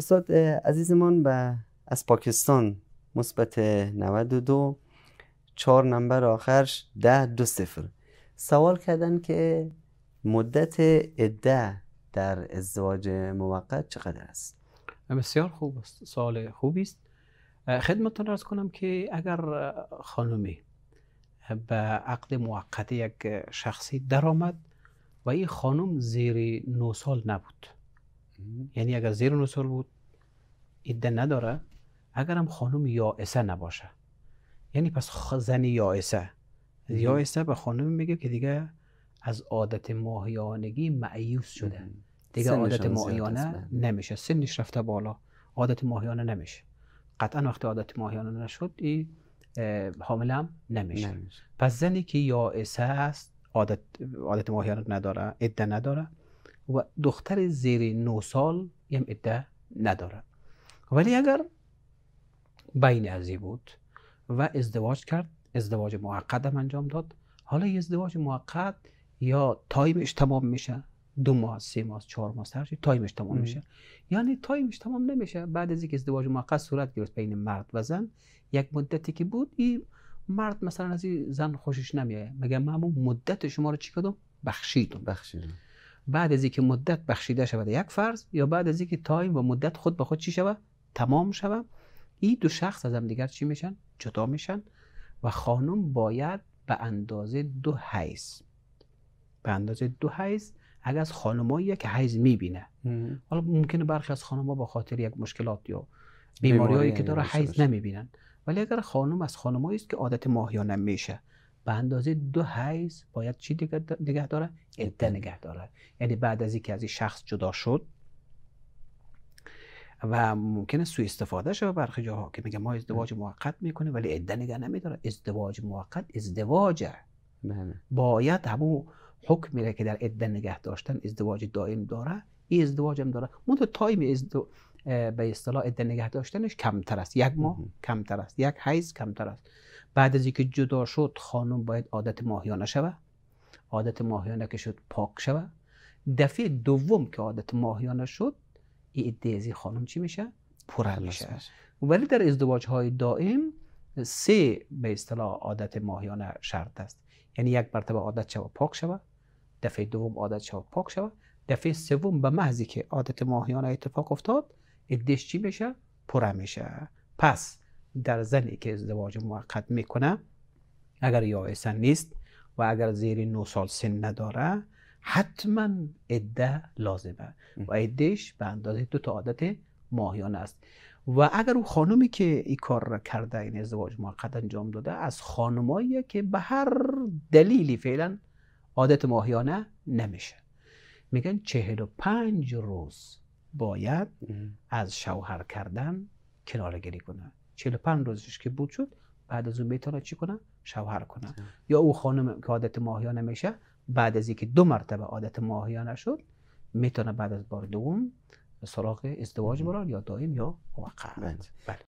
استاد عزیزمان به از پاکستان مثبت 92 چهار نمبر آخرش ده دو صفر سوال کردن که مدت عده در ازدواج موقت چقدر است بسیار خوب است سوال خوبی است خدمتتون ارز کنم که اگر خانمی به عقد موقت یک شخصی درآمد و این خانم زیر نو سال نبود یعنی اگر زیر سال بود ایده نداره اگرم خانم یائسه نباشه یعنی پس زن یائسه یائسه به خانم میگه که دیگه از عادت ماهیانگی معیوس شده دیگه عادت ماهیانه نمیشه سنش رفته بالا عادت ماهیانه نمیشه قطعا وقتی عادت ماهیانه نشد این حامله هم نمیشه. پس زنی که یائسه است عادت عادت ماهیانه نداره عده نداره و دختر زیر نو سال هم عده نداره ولی اگر بین ازی بود و ازدواج کرد ازدواج موقت هم انجام داد حالا ازدواج موقت یا تایمش تمام میشه دو ماه سه ماه چهار ماه هر تایمش تمام میشه یعنی تایمش تمام نمیشه بعد از اینکه ازدواج موقت صورت گرفت بین مرد و زن یک مدتی که بود این مرد مثلا از این زن خوشش نمیاد مگه من مدت شما رو چی کردم بخشیدم بخشیدم بعد از اینکه مدت بخشیده شود یک فرض یا بعد از اینکه تایم و مدت خود به خود چی شود تمام شود این دو شخص از هم دیگر چی میشن جدا میشن و خانم باید به اندازه دو حیز به اندازه دو حیز اگر از خانمایی که حیز میبینه حالا ممکنه برخی از خانم‌ها با خاطر یک مشکلات یا بیماریایی بیماری که داره حیز نمیبینن ولی اگر خانم از خانمایی است که عادت ماهیانه میشه به اندازه دو حیز باید چی نگه داره؟ عده نگه داره یعنی بعد از اینکه از این شخص جدا شد و ممکنه سوء استفاده شه برخی جاها که میگه ما ازدواج موقت میکنه ولی عده نگه نمیداره ازدواج موقت ازدواجه بله. باید همو حکمی را که در عده نگه داشتن ازدواج دائم داره این ازدواج هم داره منتها تایم ازدو... به اصطلاح عده نگه داشتنش کمتر است یک ماه کمتر است یک حیز کمتر است بعد از اینکه جدا شد خانم باید عادت ماهیانه شود عادت ماهیانه که شد پاک شود دفعه دوم که عادت ماهیانه شد این دیزی خانم چی میشه پره میشه ولی در ازدواج های دائم سه به اصطلاح عادت ماهیانه شرط است یعنی یک مرتبه عادت شوه پاک شوه دفعه دوم عادت شوه پاک شوه دفعه سوم به محضی که عادت ماهیانه اتفاق افتاد ادش چی میشه پر میشه پس در زنی که ازدواج موقت میکنه اگر یایسن نیست و اگر زیر 9 سال سن نداره حتما عده لازمه و عدهش به اندازه دو تا عادت ماهیان است و اگر او خانمی که ای کار را کرده این ازدواج موقت انجام داده از خانمایی که به هر دلیلی فعلا عادت ماهیانه نمیشه میگن پنج روز باید از شوهر کردن کنارگیری کنه 45 روزش که بود شد بعد از اون میتونه چی کنه شوهر کنه یا او خانم که عادت ماهیانه میشه بعد از اینکه دو مرتبه عادت ماهیانه شد میتونه بعد از بار دوم سراغ ازدواج برن یا دائم یا موقت بله, بله.